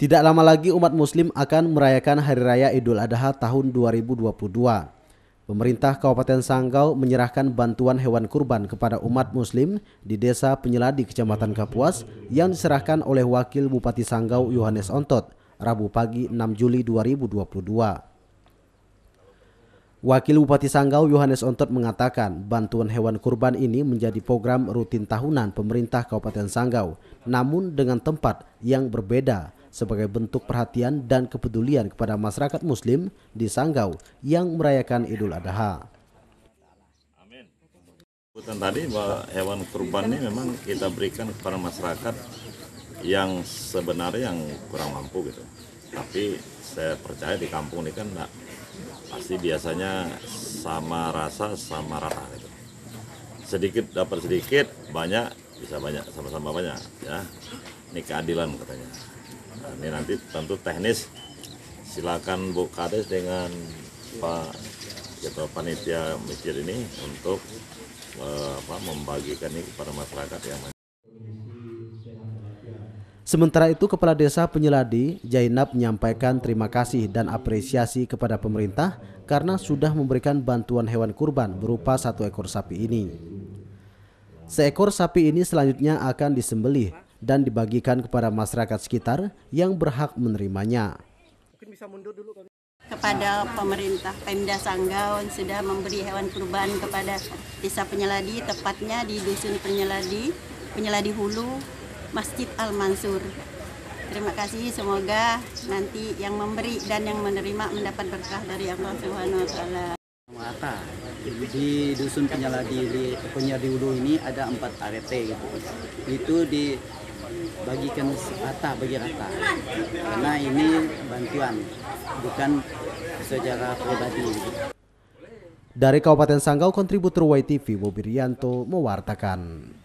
Tidak lama lagi umat muslim akan merayakan Hari Raya Idul Adha tahun 2022. Pemerintah Kabupaten Sanggau menyerahkan bantuan hewan kurban kepada umat muslim di desa Penyeladi Kecamatan Kapuas yang diserahkan oleh Wakil Bupati Sanggau Yohanes Ontot Rabu pagi 6 Juli 2022. Wakil Bupati Sanggau Yohanes Ontot mengatakan bantuan hewan kurban ini menjadi program rutin tahunan pemerintah Kabupaten Sanggau namun dengan tempat yang berbeda sebagai bentuk perhatian dan kepedulian kepada masyarakat muslim di Sanggau yang merayakan Idul Adha. Sebutan tadi bahwa hewan kurban ini memang kita berikan kepada masyarakat yang sebenarnya yang kurang mampu gitu. Tapi saya percaya di kampung ini kan enggak, pasti biasanya sama rasa sama rata gitu. Sedikit dapat sedikit, banyak bisa banyak sama-sama banyak ya. Ini keadilan katanya nah, ini nanti tentu teknis silakan Bu Kades dengan Pak Ketua Panitia Mesir ini untuk eh, apa, membagikan ini kepada masyarakat yang Sementara itu, Kepala Desa Penyeladi, Jainab menyampaikan terima kasih dan apresiasi kepada pemerintah karena sudah memberikan bantuan hewan kurban berupa satu ekor sapi ini. Seekor sapi ini selanjutnya akan disembelih dan dibagikan kepada masyarakat sekitar yang berhak menerimanya. Mungkin bisa mundur dulu kami. Kepada pemerintah Pemda Sanggaun sudah memberi hewan kurban kepada desa Penyeladi, tepatnya di dusun Penyeladi, Penyeladi Hulu, Masjid Al Mansur. Terima kasih, semoga nanti yang memberi dan yang menerima mendapat berkah dari Allah Subhanahu wa taala. di dusun Penyeladi di Penyeladi Hulu ini ada empat arete, gitu. Itu di bagikan rata bagi rata karena ini bantuan bukan secara pribadi dari Kabupaten Sanggau kontributor YTV Bobirianto mewartakan